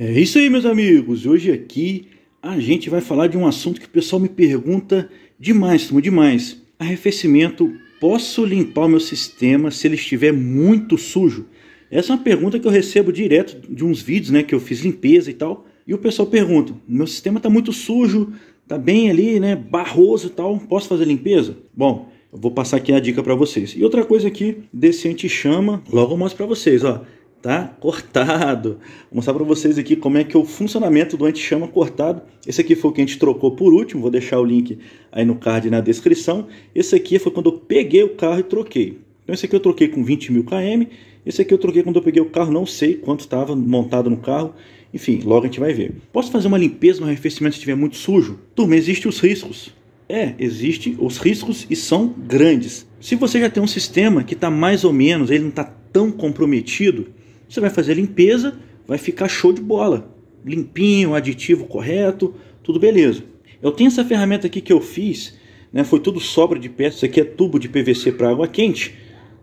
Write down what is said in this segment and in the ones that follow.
É isso aí, meus amigos. Hoje aqui a gente vai falar de um assunto que o pessoal me pergunta demais, demais. Arrefecimento, posso limpar o meu sistema se ele estiver muito sujo? Essa é uma pergunta que eu recebo direto de uns vídeos, né, que eu fiz limpeza e tal. E o pessoal pergunta: "Meu sistema está muito sujo, tá bem ali, né, barroso e tal, posso fazer limpeza?" Bom, eu vou passar aqui a dica para vocês. E outra coisa aqui desse anti-chama, logo eu mostro para vocês, ó tá? Cortado. Vou mostrar para vocês aqui como é que é o funcionamento do antichama chama cortado. Esse aqui foi o que a gente trocou por último, vou deixar o link aí no card na descrição. Esse aqui foi quando eu peguei o carro e troquei. Então esse aqui eu troquei com 20 mil km, esse aqui eu troquei quando eu peguei o carro, não sei quanto estava montado no carro. Enfim, logo a gente vai ver. Posso fazer uma limpeza no arrefecimento se estiver muito sujo? Turma, existem os riscos. É, existe os riscos e são grandes. Se você já tem um sistema que está mais ou menos, ele não está tão comprometido, você vai fazer limpeza, vai ficar show de bola. Limpinho, aditivo correto, tudo beleza. Eu tenho essa ferramenta aqui que eu fiz, né, foi tudo sobra de peças, isso aqui é tubo de PVC para água quente,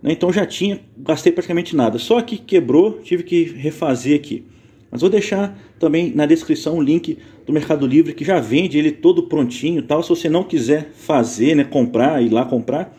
né, então já tinha, gastei praticamente nada. Só que quebrou, tive que refazer aqui. Mas vou deixar também na descrição o link do Mercado Livre que já vende ele todo prontinho tal. Se você não quiser fazer, né, comprar, ir lá comprar,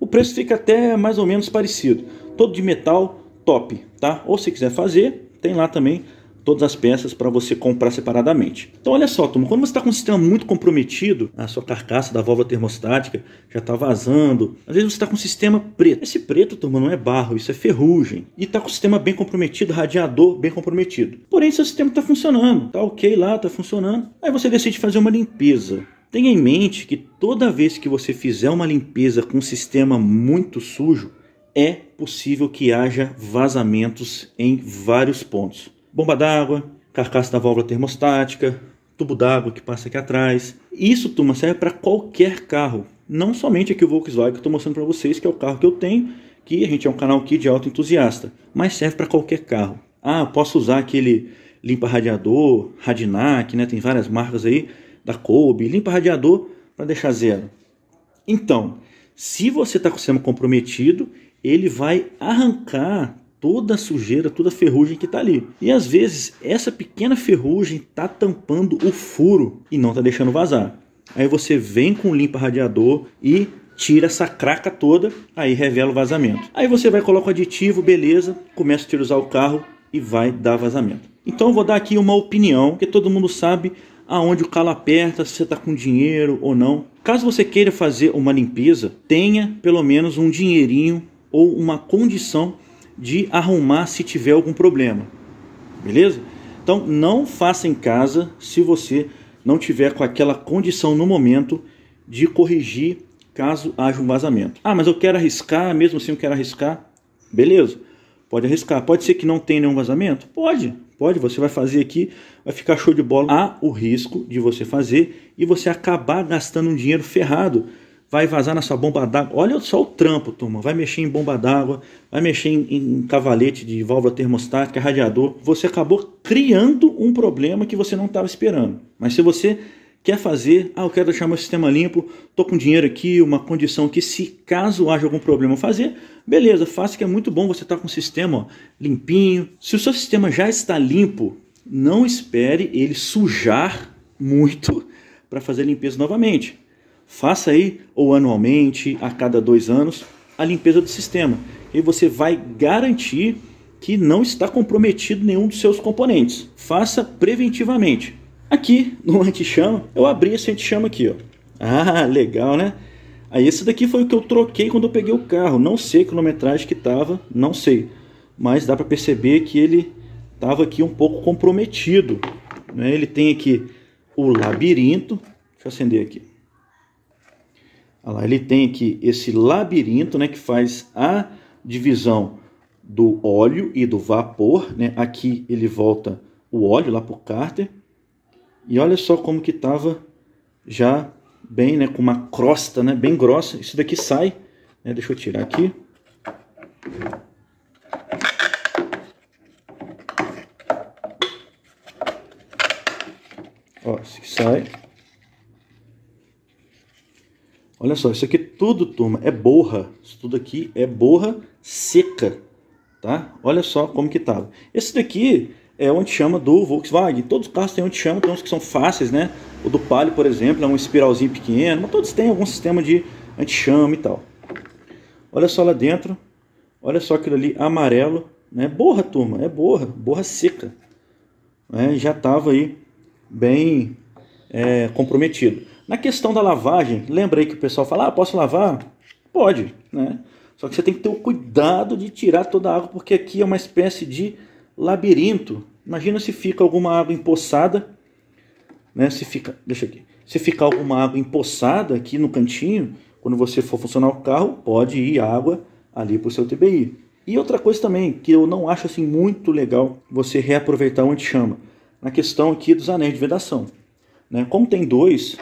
o preço fica até mais ou menos parecido. Todo de metal, top, tá? Ou se quiser fazer, tem lá também todas as peças para você comprar separadamente. Então olha só, turma, quando você está com um sistema muito comprometido, a sua carcaça da válvula termostática já está vazando, às vezes você está com um sistema preto. Esse preto, turma, não é barro, isso é ferrugem. E está com o sistema bem comprometido, radiador bem comprometido. Porém, seu sistema está funcionando, está ok lá, está funcionando. Aí você decide fazer uma limpeza. Tenha em mente que toda vez que você fizer uma limpeza com um sistema muito sujo, é possível que haja vazamentos em vários pontos. Bomba d'água, carcaça da válvula termostática, tubo d'água que passa aqui atrás. Isso, turma, serve para qualquer carro. Não somente aqui o Volkswagen que eu estou mostrando para vocês, que é o carro que eu tenho, que a gente é um canal aqui de alto entusiasta, mas serve para qualquer carro. Ah, eu posso usar aquele limpa radiador, Radinac, né? Tem várias marcas aí da Kobe, limpa radiador para deixar zero. Então, se você está com o sistema comprometido ele vai arrancar toda a sujeira, toda a ferrugem que está ali. E às vezes essa pequena ferrugem está tampando o furo e não está deixando vazar. Aí você vem com o limpa radiador e tira essa craca toda, aí revela o vazamento. Aí você vai coloca o aditivo, beleza, começa a tirar o carro e vai dar vazamento. Então eu vou dar aqui uma opinião, que todo mundo sabe aonde o calo aperta, se você está com dinheiro ou não. Caso você queira fazer uma limpeza, tenha pelo menos um dinheirinho ou uma condição de arrumar se tiver algum problema. Beleza? Então não faça em casa se você não tiver com aquela condição no momento de corrigir caso haja um vazamento. Ah, mas eu quero arriscar, mesmo assim eu quero arriscar. Beleza, pode arriscar. Pode ser que não tenha nenhum vazamento? Pode, pode. Você vai fazer aqui, vai ficar show de bola. Há o risco de você fazer e você acabar gastando um dinheiro ferrado vai vazar na sua bomba d'água. Olha só o trampo, turma. Vai mexer em bomba d'água, vai mexer em, em, cavalete de válvula termostática, radiador. Você acabou criando um problema que você não estava esperando. Mas se você quer fazer, ah, eu quero deixar meu sistema limpo, tô com dinheiro aqui, uma condição que se caso haja algum problema fazer, beleza, faça que é muito bom você estar tá com o sistema ó, limpinho. Se o seu sistema já está limpo, não espere ele sujar muito para fazer a limpeza novamente. Faça aí, ou anualmente, a cada dois anos, a limpeza do sistema. E você vai garantir que não está comprometido nenhum dos seus componentes. Faça preventivamente. Aqui no anti-chama, eu abri esse anti-chama aqui. Ó. Ah, legal, né? Aí ah, esse daqui foi o que eu troquei quando eu peguei o carro. Não sei a quilometragem que estava, não sei. Mas dá para perceber que ele estava aqui um pouco comprometido. Né? Ele tem aqui o labirinto. Deixa eu acender aqui lá, ele tem aqui esse labirinto né, que faz a divisão do óleo e do vapor. Né? Aqui ele volta o óleo lá para o cárter. E olha só como que estava já bem, né, com uma crosta né, bem grossa. Isso daqui sai, né? deixa eu tirar aqui. Ó, se sai. Olha só, isso aqui tudo, turma, é borra. Isso tudo aqui é borra seca, tá? Olha só como que tava. Esse daqui é anti chama do Volkswagen. Todos os carros têm anti chama, tem uns que são fáceis, né? O do Palio, por exemplo, é um espiralzinho pequeno, mas todos têm algum sistema de anti-chama e tal. Olha só lá dentro, olha só aquilo ali amarelo, né? Borra, turma, é borra, borra seca. Né? Já tava aí bem é, comprometido. Na questão da lavagem, lembra aí que o pessoal fala, ah, posso lavar? Pode, né? Só que você tem que ter o cuidado de tirar toda a água, porque aqui é uma espécie de labirinto. Imagina se fica alguma água empoçada, né? Se fica, deixa aqui. Se ficar alguma água empoçada aqui no cantinho, quando você for funcionar o carro, pode ir água ali para o seu TBI. E outra coisa também que eu não acho assim muito legal você reaproveitar o anti-chama, na questão aqui dos anéis de vedação. Né? Como tem dois,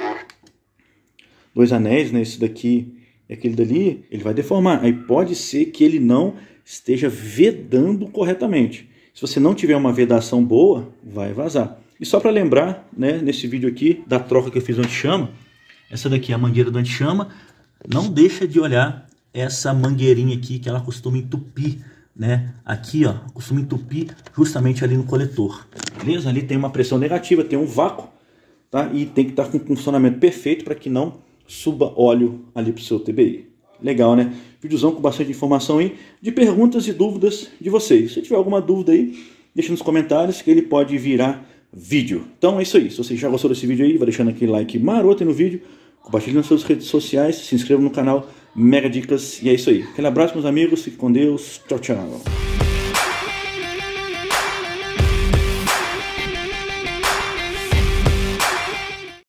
dois anéis, né, esse daqui e aquele dali, ele vai deformar. Aí pode ser que ele não esteja vedando corretamente. Se você não tiver uma vedação boa, vai vazar. E só para lembrar, né, nesse vídeo aqui, da troca que eu fiz do chama, essa daqui é a mangueira do anti chama. não deixa de olhar essa mangueirinha aqui que ela costuma entupir, né? Aqui, ó, costuma entupir justamente ali no coletor. Beleza? Ali tem uma pressão negativa, tem um vácuo, tá? E tem que estar tá com funcionamento perfeito para que não suba óleo ali para o seu TBI. Legal, né? Vídeozão com bastante informação aí, de perguntas e dúvidas de vocês. Se tiver alguma dúvida aí, deixa nos comentários que ele pode virar vídeo. Então é isso aí. Se você já gostou desse vídeo aí, vai deixando aquele like maroto aí no vídeo, compartilhe nas suas redes sociais, se inscreva no canal Mega Dicas e é isso aí. Aquele abraço, meus amigos, fique com Deus. Tchau, tchau.